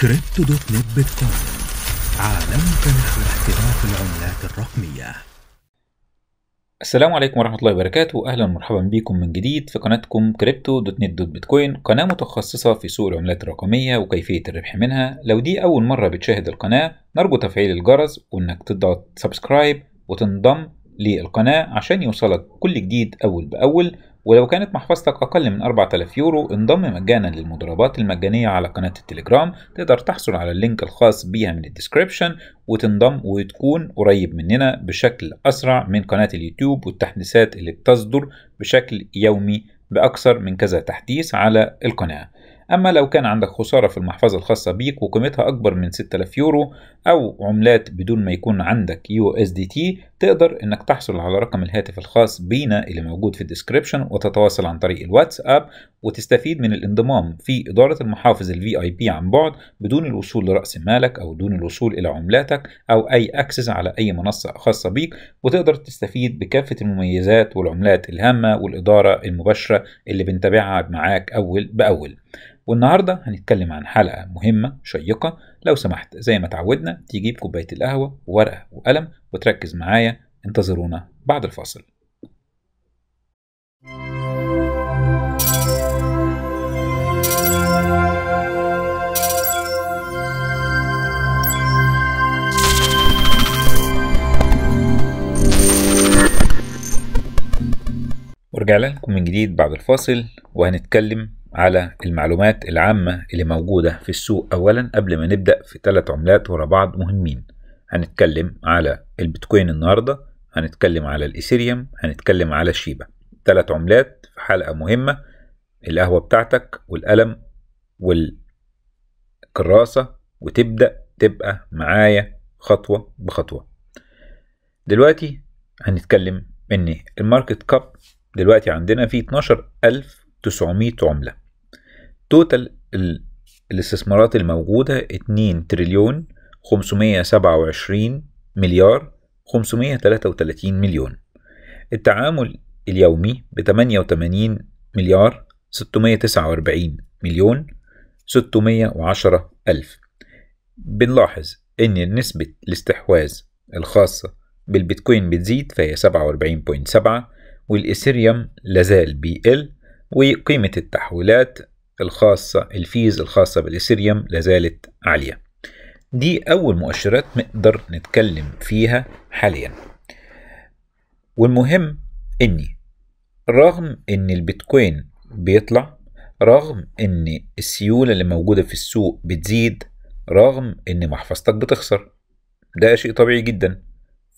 كريبتو دوت نت بيتكوين عالمك نحو احتراف العملات الرقمية السلام عليكم ورحمة الله وبركاته أهلا ومرحبا بكم من جديد في قناتكم كريبتو دوت نت دوت بيتكوين قناة متخصصة في سوق العملات الرقمية وكيفية الربح منها لو دي أول مرة بتشاهد القناة نرجو تفعيل الجرس وإنك تضغط سبسكرايب وتنضم للقناة عشان يوصلك كل جديد أول بأول ولو كانت محفظتك أقل من 4000 يورو انضم مجانا للمضاربات المجانية على قناة التليجرام تقدر تحصل على اللينك الخاص بيها من الديسكريبشن وتنضم وتكون قريب مننا بشكل أسرع من قناة اليوتيوب والتحديثات اللي بتصدر بشكل يومي بأكثر من كذا تحديث على القناة أما لو كان عندك خسارة في المحفظة الخاصة بيك وقيمتها أكبر من 6000 يورو أو عملات بدون ما يكون عندك يو اس دي تي تقدر انك تحصل على رقم الهاتف الخاص بينا اللي موجود في الديسكريبشن وتتواصل عن طريق الواتساب وتستفيد من الانضمام في إدارة المحافظ الفي اي بي عن بعد بدون الوصول لرأس مالك أو دون الوصول إلى عملاتك أو أي أكسس على أي منصة خاصة بيك وتقدر تستفيد بكافة المميزات والعملات الهامة والإدارة المباشرة اللي بنتابعها معاك أول بأول والنهارده هنتكلم عن حلقه مهمه شيقه لو سمحت زي ما اتعودنا تجيب كوبايه القهوه وورقه وقلم وتركز معايا انتظرونا بعد الفاصل ورجعنا لكم من جديد بعد الفاصل وهنتكلم على المعلومات العامة اللي موجودة في السوق أولا قبل ما نبدأ في ثلاث عملات ورا بعض مهمين هنتكلم على البيتكوين النهاردة هنتكلم على الإيثيريوم هنتكلم على الشيبة ثلاث عملات في حلقة مهمة القهوة بتاعتك والقلم والكراسة وتبدأ تبقى معايا خطوة بخطوة دلوقتي هنتكلم ان الماركت كاب دلوقتي عندنا فيه 12000 900 عملة توتال الاستثمارات الموجودة 2 تريليون 527 مليار 533 مليون التعامل اليومي ب 88 مليار 649 مليون 610 ألف بنلاحظ إن نسبة الاستحواذ الخاصة بالبيتكوين بتزيد فهي 47.7 والإثيريوم لازال بيقل وقيمة التحويلات الخاصة الفيز الخاصة بالإثيريوم لازالت عالية دي أول مؤشرات نقدر نتكلم فيها حاليا والمهم إني رغم إن البيتكوين بيطلع رغم إن السيولة اللي موجودة في السوق بتزيد رغم إن محفظتك بتخسر ده شيء طبيعي جدا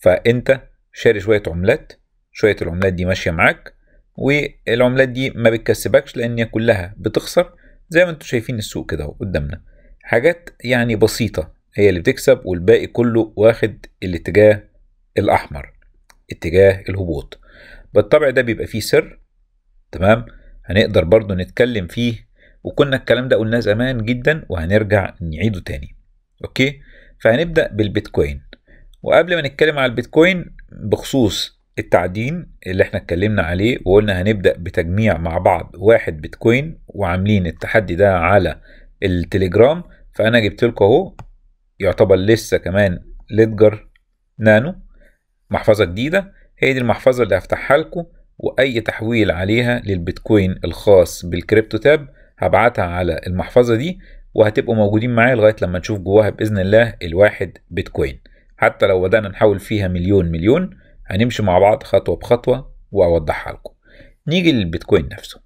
فأنت شاري شوية عملات شوية العملات دي ماشية معاك والعملات دي ما بتكسبكش لان هي كلها بتخسر زي ما انتم شايفين السوق كده اهو قدامنا حاجات يعني بسيطه هي اللي بتكسب والباقي كله واخد الاتجاه الاحمر اتجاه الهبوط بالطبع ده بيبقى فيه سر تمام هنقدر برضو نتكلم فيه وكنا الكلام ده قلناه زمان جدا وهنرجع نعيده تاني اوكي فهنبدا بالبيتكوين وقبل ما نتكلم على البيتكوين بخصوص التعدين اللي احنا اتكلمنا عليه وقلنا هنبدأ بتجميع مع بعض واحد بيتكوين وعاملين التحدي ده على التليجرام فانا جبت لكم اهو يعتبر لسه كمان ليدجر نانو محفظة جديدة هي دي المحفظة اللي هفتحها لكم واي تحويل عليها للبيتكوين الخاص بالكريبتو تاب هبعتها على المحفظة دي وهتبقوا موجودين معايا لغاية لما نشوف جواها بإذن الله الواحد بيتكوين حتى لو بدأنا نحول فيها مليون مليون هنمشي مع بعض خطوة بخطوة وأوضحها لكم نيجي للبيتكوين نفسه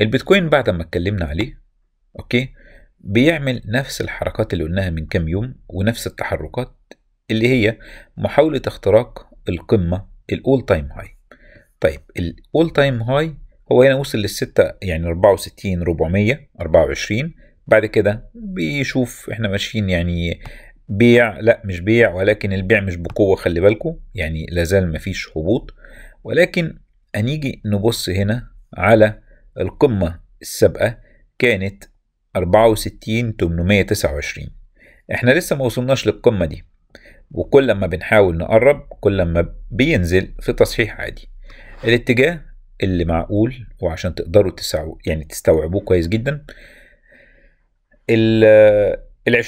البيتكوين بعد ما اتكلمنا عليه أوكي بيعمل نفس الحركات اللي قلناها من كام يوم ونفس التحركات اللي هي محاولة اختراق القمة الأول تايم هاي طيب الأول تايم هاي هو هنا وصل للستة يعني 64 400 24 بعد كده بيشوف احنا ماشيين يعني بيع لا مش بيع ولكن البيع مش بقوة خلي بالكم يعني لازال مفيش هبوط ولكن هنيجي نبص هنا على القمة السابقة كانت 64 829 احنا لسه ما وصلناش للقمة دي وكل ما بنحاول نقرب كل ما بينزل في تصحيح عادي الاتجاه اللي معقول وعشان تقدروا تسعو يعني تستوعبوه كويس جدا ال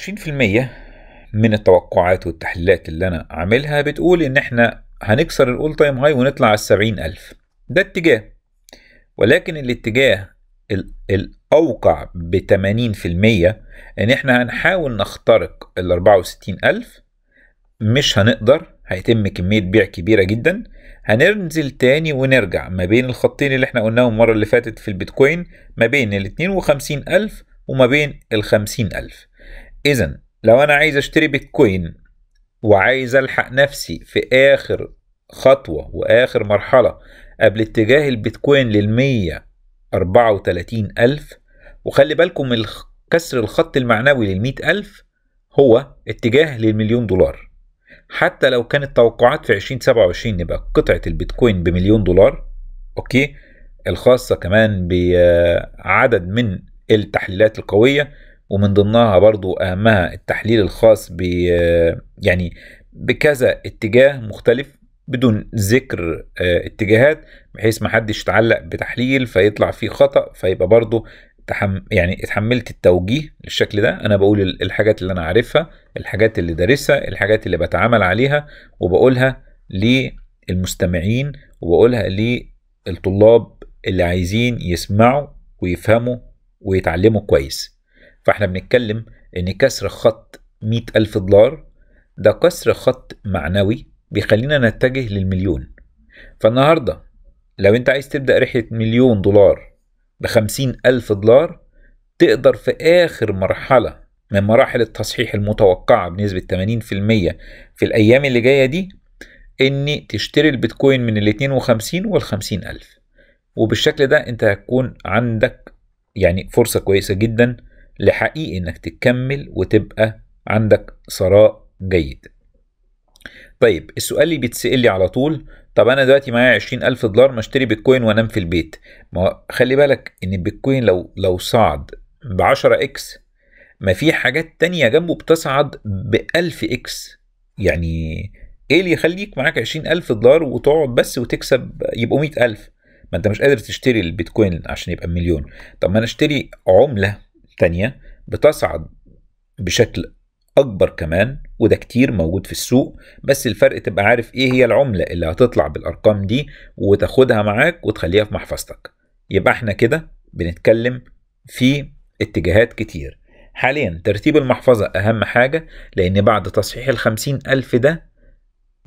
20% من التوقعات والتحليلات اللي انا عاملها بتقول ان احنا هنكسر الاول تايم هاي ونطلع على السبعين الف ده اتجاه ولكن الاتجاه الاوقع ب 80% ان احنا هنحاول نخترق ال 64 الف مش هنقدر هيتم كمية بيع كبيرة جدا هننزل تاني ونرجع ما بين الخطين اللي احنا قلناهم المرة اللي فاتت في البيتكوين ما بين ال 52 ألف وما بين ال 50 ألف إذا لو انا عايز اشتري بيتكوين وعايز الحق نفسي في اخر خطوة واخر مرحلة قبل اتجاه البيتكوين للمية أربعة وتلاتين ألف وخلي بالكم كسر الخط المعنوي للمئة ألف هو اتجاه للمليون دولار حتى لو كانت توقعات في عشرين سبعة وعشرين نبقى قطعة البيتكوين بمليون دولار اوكي الخاصة كمان بعدد من التحليلات القوية ومن ضمنها برضو أهمها التحليل الخاص ب يعني بكذا اتجاه مختلف بدون ذكر آه، اتجاهات بحيث ما حدش يتعلق بتحليل فيطلع فيه خطأ فيبقى برضو يعني اتحملت التوجيه بالشكل ده انا بقول الحاجات اللي انا عارفها الحاجات اللي دارسها الحاجات اللي بتعامل عليها وبقولها للمستمعين وبقولها للطلاب اللي عايزين يسمعوا ويفهموا ويتعلموا كويس فاحنا بنتكلم ان كسر خط مئة ألف دولار ده كسر خط معنوي بيخلينا نتجه للمليون فالنهاردة لو انت عايز تبدأ رحلة مليون دولار بخمسين ألف دولار تقدر في آخر مرحلة من مراحل التصحيح المتوقعة بنسبة 80% في الأيام اللي جاية دي إن تشتري البيتكوين من ال 52 وال 50 ألف وبالشكل ده أنت هتكون عندك يعني فرصة كويسة جدا لحقيقي انك تكمل وتبقى عندك ثراء جيد طيب السؤال اللي بيتسأل لي على طول طب انا دلوقتي معايا 20000 دولار ما اشتري بيتكوين وانام في البيت ما خلي بالك ان البيتكوين لو لو صعد ب 10 اكس ما في حاجات تانية جنبه بتصعد ب 1000 اكس يعني ايه اللي يخليك معاك 20000 دولار وتقعد بس وتكسب يبقوا 100000 ما انت مش قادر تشتري البيتكوين عشان يبقى مليون طب ما انا اشتري عمله تانية بتصعد بشكل اكبر كمان وده كتير موجود في السوق بس الفرق تبقى عارف ايه هي العمله اللي هتطلع بالارقام دي وتاخدها معاك وتخليها في محفظتك يبقى احنا كده بنتكلم في اتجاهات كتير حاليا ترتيب المحفظة أهم حاجة لأن بعد تصحيح الخمسين ألف ده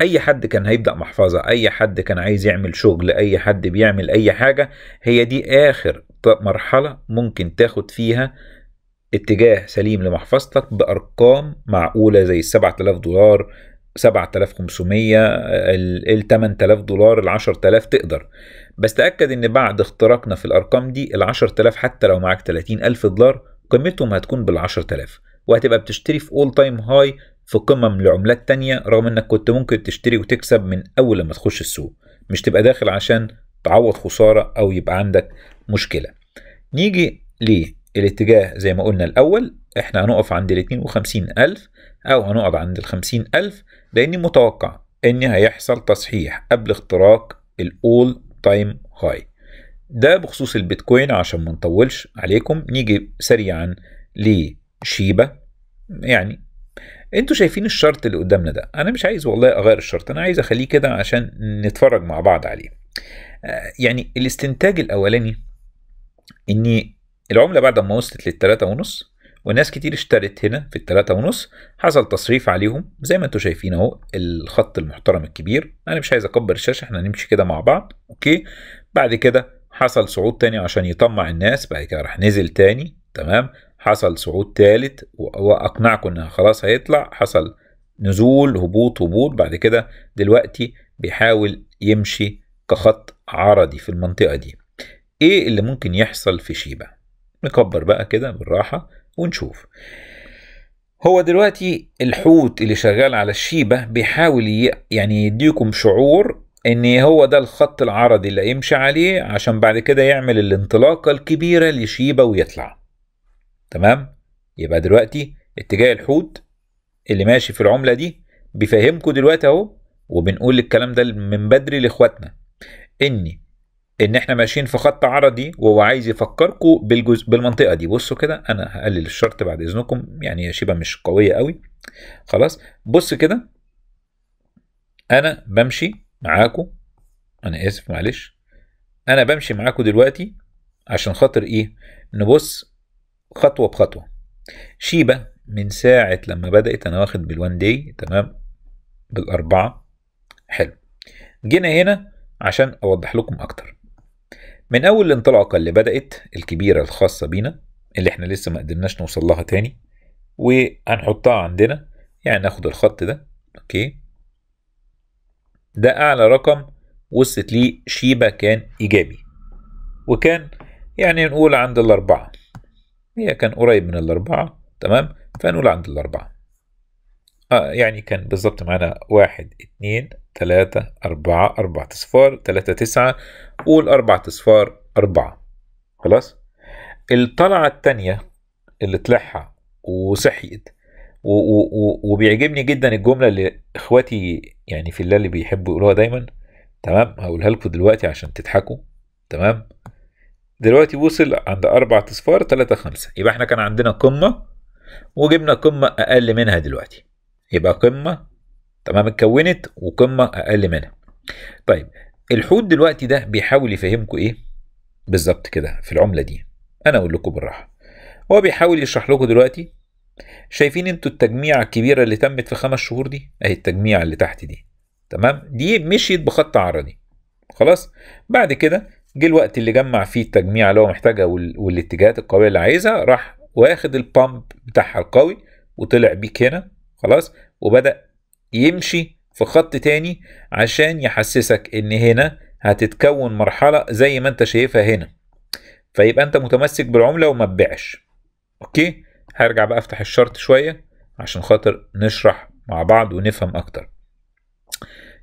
أي حد كان هيبدأ محفظة أي حد كان عايز يعمل شغل أي حد بيعمل أي حاجة هي دي آخر مرحلة ممكن تاخد فيها اتجاه سليم لمحفظتك بارقام معقوله زي ال 7000 دولار 7500 التمن 8000 دولار العشر 10000 تقدر بس تاكد ان بعد اختراقنا في الارقام دي ال 10000 حتى لو معاك 30000 دولار قيمتهم هتكون بال 10000 وهتبقى بتشتري في اول تايم هاي في قمم لعملات تانية رغم انك كنت ممكن تشتري وتكسب من اول لما تخش السوق مش تبقى داخل عشان تعوض خسارة او يبقى عندك مشكلة نيجي ليه الاتجاه زي ما قلنا الأول احنا هنقف عند ال ألف أو هنقف عند ال ألف لأني متوقع إن هيحصل تصحيح قبل اختراق الأول تايم هاي ده بخصوص البيتكوين عشان ما نطولش عليكم نيجي سريعا لشيبة يعني انتوا شايفين الشرط اللي قدامنا ده انا مش عايز والله اغير الشرط انا عايز اخليه كده عشان نتفرج مع بعض عليه آه، يعني الاستنتاج الاولاني ان العملة بعد ما وصلت للتلاتة ونص وناس كتير اشترت هنا في التلاتة ونص حصل تصريف عليهم زي ما انتوا شايفين اهو الخط المحترم الكبير انا مش عايز اكبر الشاشة احنا هنمشي كده مع بعض اوكي بعد كده حصل صعود تاني عشان يطمع الناس بعد كده راح نزل تاني تمام حصل صعود تالت واقنعكم انها خلاص هيطلع حصل نزول هبوط هبوط بعد كده دلوقتي بيحاول يمشي كخط عرضي في المنطقة دي ايه اللي ممكن يحصل في شيبة نكبر بقى كده بالراحة ونشوف هو دلوقتي الحوت اللي شغال على الشيبة بيحاول يعني يديكم شعور ان هو ده الخط العرضي اللي يمشي عليه عشان بعد كده يعمل الانطلاقة الكبيرة لشيبة ويطلع تمام يبقى دلوقتي اتجاه الحوت اللي ماشي في العملة دي بيفهمكم دلوقتي اهو وبنقول الكلام ده من بدري لاخواتنا ان ان احنا ماشيين في خط عرضي وهو عايز يفكركم بالجزء بالمنطقه دي بصوا كده انا هقلل الشرط بعد اذنكم يعني يا شيبه مش قويه قوي خلاص بص كده انا بمشي معاكم انا اسف معلش انا بمشي معاكم دلوقتي عشان خاطر ايه نبص خطوه بخطوه شيبه من ساعه لما بدات انا واخد بال1 داي تمام بالاربعه حلو جينا هنا عشان اوضح لكم اكتر من أول الانطلاقة اللي بدأت الكبيرة الخاصة بينا اللي احنا لسه ما قدرناش نوصل لها تاني وهنحطها عندنا يعني ناخد الخط ده اوكي ده أعلى رقم وصلت ليه شيبة كان إيجابي وكان يعني نقول عند الأربعة هي كان قريب من الأربعة تمام فنقول عند الأربعة آه يعني كان بالظبط معانا واحد اتنين 3 4 4 صفار 3 9 قول 4 صفار 4 خلاص الطلعة الثانية اللي طلعها وصحيت وبيعجبني جدا الجملة اللي اخواتي يعني في الله اللي بيحبوا يقولوها دايما تمام هقولها لكم دلوقتي عشان تضحكوا تمام دلوقتي وصل عند أربعة أصفار 3 5 يبقى احنا كان عندنا قمة وجبنا قمة أقل منها دلوقتي يبقى قمة تمام اتكونت وقمه اقل منها طيب الحوت دلوقتي ده بيحاول يفهمكم ايه بالظبط كده في العمله دي انا اقول لكم بالراحه هو بيحاول يشرح لكم دلوقتي شايفين انتوا التجميعه الكبيره اللي تمت في خمس شهور دي اهي التجميعه اللي تحت دي تمام دي مشيت بخط عرضي خلاص بعد كده جه الوقت اللي جمع فيه التجميعه اللي هو محتاجها والاتجاهات القويه اللي عايزها راح واخد البامب بتاعها القوي وطلع بيك هنا خلاص وبدا يمشي في خط تاني عشان يحسسك ان هنا هتتكون مرحلة زي ما انت شايفها هنا فيبقى انت متمسك بالعملة وما تبيعش اوكي هرجع بقى افتح الشرط شوية عشان خاطر نشرح مع بعض ونفهم اكتر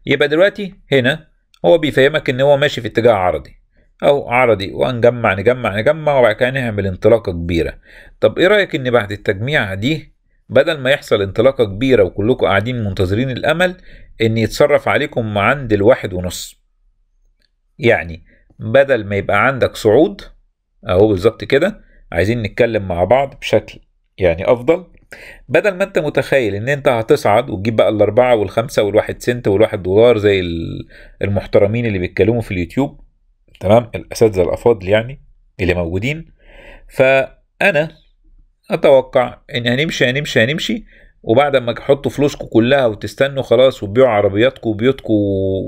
يبقى دلوقتي هنا هو بيفهمك ان هو ماشي في اتجاه عرضي او عرضي ونجمع نجمع نجمع وبعد كده نعمل انطلاقة كبيرة طب ايه رأيك ان بعد التجميع دي بدل ما يحصل انطلاقة كبيرة وكلكم قاعدين منتظرين الأمل إن يتصرف عليكم عند الواحد ونص يعني بدل ما يبقى عندك صعود أهو بالظبط كده عايزين نتكلم مع بعض بشكل يعني أفضل بدل ما انت متخيل ان انت هتصعد وتجيب بقى الاربعة والخمسة والواحد سنت والواحد دولار زي المحترمين اللي بيتكلموا في اليوتيوب تمام الاساتذة الافاضل يعني اللي موجودين فانا اتوقع ان هنمشي هنمشي هنمشي وبعد ما تحطوا فلوسكم كلها وتستنوا خلاص وتبيعوا عربياتكم وبيوتكم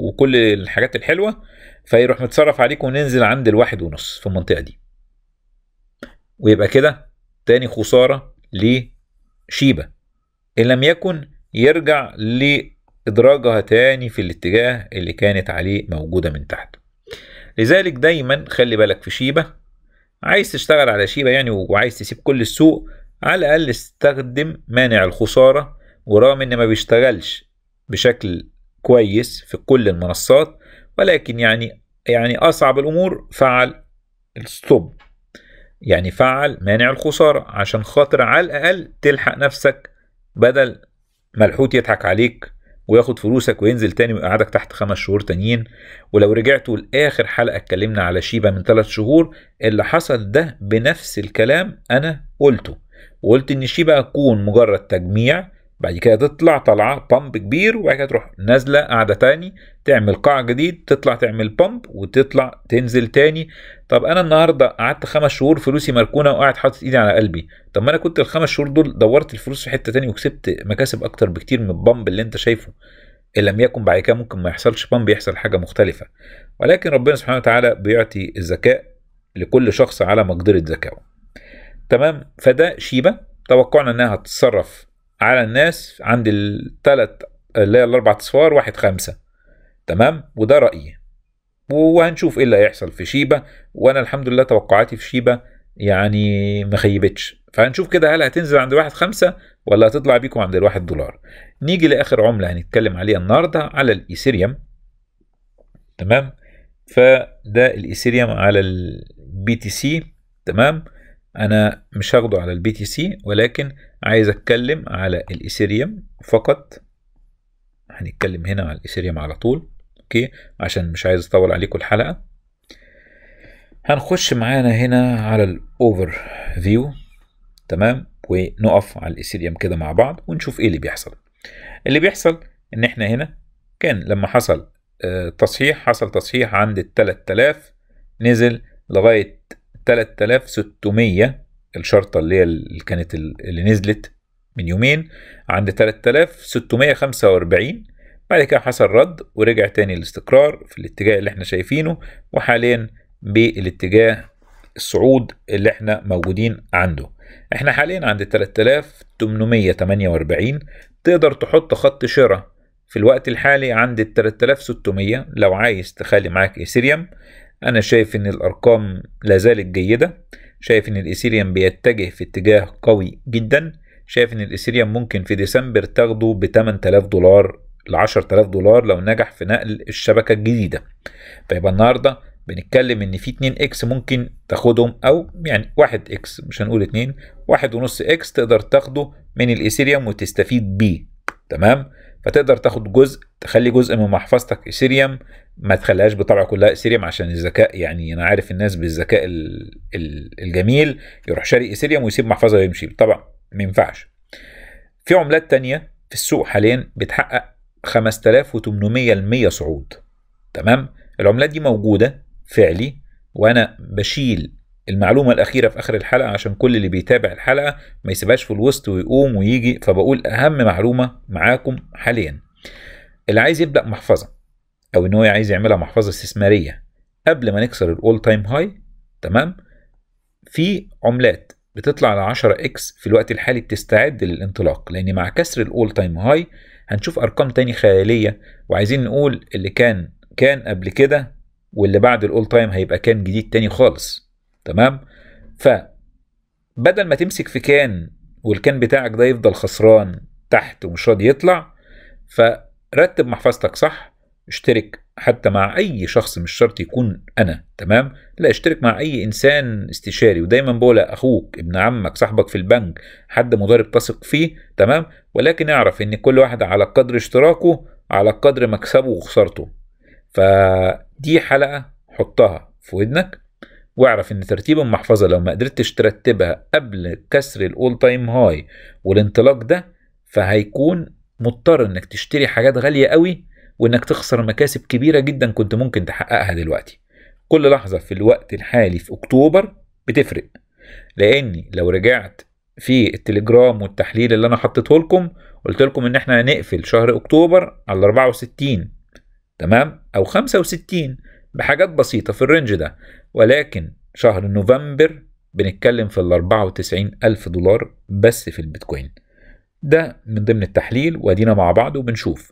وكل الحاجات الحلوه فيروح متصرف عليكم وننزل عند الواحد ونص في المنطقه دي ويبقى كده تاني خساره لشيبه ان لم يكن يرجع لادراجها تاني في الاتجاه اللي كانت عليه موجوده من تحت لذلك دايما خلي بالك في شيبه عايز تشتغل على شيبة يعني وعايز تسيب كل السوق على الأقل استخدم مانع الخسارة ورغم إن ما بيشتغلش بشكل كويس في كل المنصات ولكن يعني يعني أصعب الأمور فعل الستوب يعني فعل مانع الخسارة عشان خاطر على الأقل تلحق نفسك بدل ملحوت يضحك عليك وياخد فلوسك وينزل تاني ويقعدك تحت خمس شهور تانيين ولو رجعتوا لاخر حلقه اتكلمنا على شيبه من ثلاث شهور اللي حصل ده بنفس الكلام انا قلته وقلت ان شيبه هتكون مجرد تجميع بعد كده تطلع طلعة بامب كبير وبعد كده تروح نازلة قاعدة تاني تعمل قاع جديد تطلع تعمل بامب وتطلع تنزل تاني طب انا النهارده قعدت خمس شهور فلوسي مركونه وقاعد حاطط ايدي على قلبي طب ما انا كنت الخمس شهور دول دورت الفلوس في حته تاني وكسبت مكاسب اكتر بكتير من البامب اللي انت شايفه ان لم يكن بعد كده ممكن ما يحصلش بامب يحصل حاجه مختلفه ولكن ربنا سبحانه وتعالى بيعطي الذكاء لكل شخص على مقدره ذكائه تمام فده شيبه توقعنا انها هتتصرف على الناس عند الثلاث اللي هي الاربع اصفار واحد خمسة تمام وده رايي وهنشوف ايه اللي هيحصل في شيبه وانا الحمد لله توقعاتي في شيبه يعني ما خيبتش فهنشوف كده هل هتنزل عند واحد خمسة ولا هتطلع بيكم عند الواحد دولار نيجي لاخر عمله هنتكلم عليها النهارده على الايثيريوم تمام فده الايثيريوم على البي تي سي تمام انا مش هاخده على البي تي سي ولكن عايز اتكلم على الايثيريوم فقط هنتكلم هنا على الايثيريوم على طول اوكي عشان مش عايز اطول عليكم الحلقه هنخش معانا هنا على الاوفر فيو تمام ونقف على الايثيريوم كده مع بعض ونشوف ايه اللي بيحصل اللي بيحصل ان احنا هنا كان لما حصل آه، تصحيح حصل تصحيح عند ال 3000 نزل لغايه 3600 الشرطه اللي هي اللي كانت اللي نزلت من يومين عند 3645 بعد كده حصل رد ورجع تاني الاستقرار في الاتجاه اللي احنا شايفينه وحاليا بالاتجاه الصعود اللي احنا موجودين عنده احنا حاليا عند 3848 تقدر تحط خط شراء في الوقت الحالي عند ال 3600 لو عايز تخلي معاك ايثيريوم انا شايف ان الارقام لازالت جيده شايف ان الايثيريوم بيتجه في اتجاه قوي جدا شايف ان الايثيريوم ممكن في ديسمبر تاخده ب 8000 دولار ل 10000 دولار لو نجح في نقل الشبكه الجديده فيبقى النهارده بنتكلم ان في 2 اكس ممكن تاخدهم او يعني 1 اكس مش هنقول 2 1.5 اكس تقدر تاخده من الايثيريوم وتستفيد بيه تمام فتقدر تاخد جزء تخلي جزء من محفظتك ايثيريوم ما تخليهاش بطبع كلها ايثيريوم عشان الذكاء يعني انا عارف الناس بالذكاء الجميل يروح شاري ايثيريوم ويسيب محفظه ويمشي طبعا ما ينفعش في عملات تانية في السوق حاليا بتحقق 5800 100 صعود تمام العملات دي موجودة فعلي وانا بشيل المعلومه الاخيره في اخر الحلقه عشان كل اللي بيتابع الحلقه ما يسيبهاش في الوسط ويقوم ويجي فبقول اهم معلومه معاكم حاليا اللي عايز يبدا محفظه او ان هو عايز يعملها محفظه استثماريه قبل ما نكسر الاول تايم هاي تمام في عملات بتطلع على 10 اكس في الوقت الحالي بتستعد للانطلاق لان مع كسر الاول تايم هاي هنشوف ارقام تاني خياليه وعايزين نقول اللي كان كان قبل كده واللي بعد الاول تايم هيبقى كان جديد تاني خالص تمام فبدل ما تمسك في كان والكان بتاعك ده يفضل خسران تحت ومش راضي يطلع فرتب محفظتك صح اشترك حتى مع اي شخص مش شرط يكون انا تمام لا اشترك مع اي انسان استشاري ودايما بقول اخوك ابن عمك صاحبك في البنك حد مضارب تثق فيه تمام ولكن اعرف ان كل واحد على قدر اشتراكه على قدر مكسبه وخسارته فدي حلقه حطها في ودنك واعرف ان ترتيب المحفظه لو ما قدرتش ترتبها قبل كسر الاول تايم هاي والانطلاق ده فهيكون مضطر انك تشتري حاجات غاليه قوي وانك تخسر مكاسب كبيره جدا كنت ممكن تحققها دلوقتي كل لحظه في الوقت الحالي في اكتوبر بتفرق لاني لو رجعت في التليجرام والتحليل اللي انا حطيته لكم قلت لكم ان احنا هنقفل شهر اكتوبر على 64 تمام او 65 بحاجات بسيطه في الرينج ده ولكن شهر نوفمبر بنتكلم في ال 94 ألف دولار بس في البيتكوين ده من ضمن التحليل وادينا مع بعض وبنشوف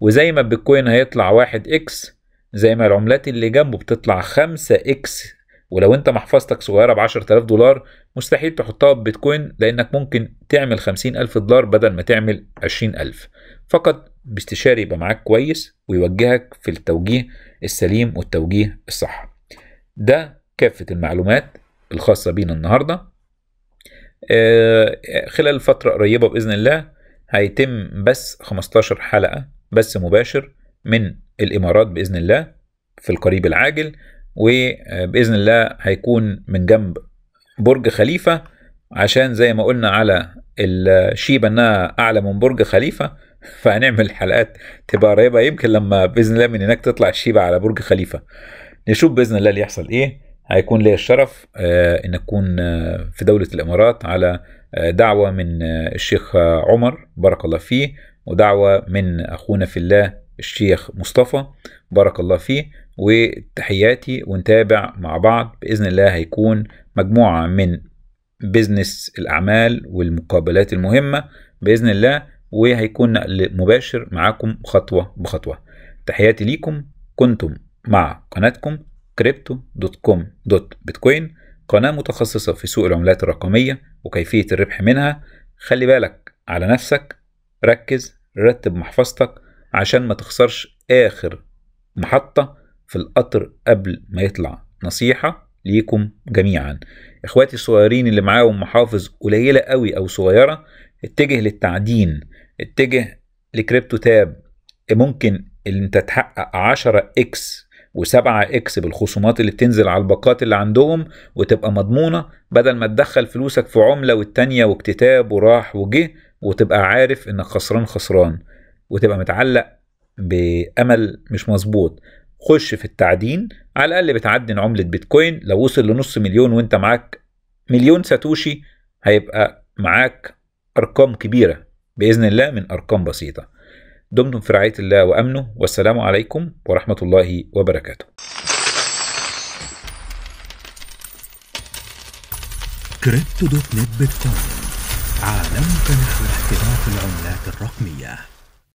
وزي ما البيتكوين هيطلع واحد اكس زي ما العملات اللي جنبه بتطلع خمسة اكس ولو انت محفظتك صغيرة ب 10000 دولار مستحيل تحطها ببيتكوين لانك ممكن تعمل 50000 دولار بدل ما تعمل 20000 فقط باستشاري يبقى معاك كويس ويوجهك في التوجيه السليم والتوجيه الصح ده كافة المعلومات الخاصة بينا النهاردة آه، خلال فترة قريبة بإذن الله هيتم بس 15 حلقة بس مباشر من الإمارات بإذن الله في القريب العاجل وبإذن الله هيكون من جنب برج خليفة عشان زي ما قلنا على الشيبة إنها أعلى من برج خليفة فهنعمل حلقات تبقى قريبة يمكن لما بإذن الله من هناك تطلع الشيبة على برج خليفة نشوف باذن الله اللي يحصل ايه هيكون لي الشرف آه، ان اكون آه، في دوله الامارات على آه، دعوه من الشيخ عمر بارك الله فيه ودعوه من اخونا في الله الشيخ مصطفى بارك الله فيه وتحياتي ونتابع مع بعض باذن الله هيكون مجموعه من بزنس الاعمال والمقابلات المهمه باذن الله وهيكون نقل مباشر معاكم خطوه بخطوه تحياتي ليكم كنتم مع قناتكم كريبتو دوت كوم دوت بيتكوين قناة متخصصة في سوق العملات الرقمية وكيفية الربح منها خلي بالك على نفسك ركز رتب محفظتك عشان ما تخسرش آخر محطة في القطر قبل ما يطلع نصيحة ليكم جميعا اخواتي الصغيرين اللي معاهم محافظ قليلة قوي او صغيرة اتجه للتعدين اتجه لكريبتو تاب ممكن ان انت تحقق 10 اكس و7 اكس بالخصومات اللي بتنزل على الباقات اللي عندهم وتبقى مضمونه بدل ما تدخل فلوسك في عمله والتانيه واكتتاب وراح وجه وتبقى عارف انك خسران خسران وتبقى متعلق بامل مش مظبوط خش في التعدين على الاقل بتعدن عمله بيتكوين لو وصل لنص مليون وانت معاك مليون ساتوشي هيبقى معاك ارقام كبيره باذن الله من ارقام بسيطه دمتم في رعاية الله وأمنه والسلام عليكم ورحمة الله وبركاته كريبتو دوت نت بيتكوين عالمك نحو احتراف العملات الرقميه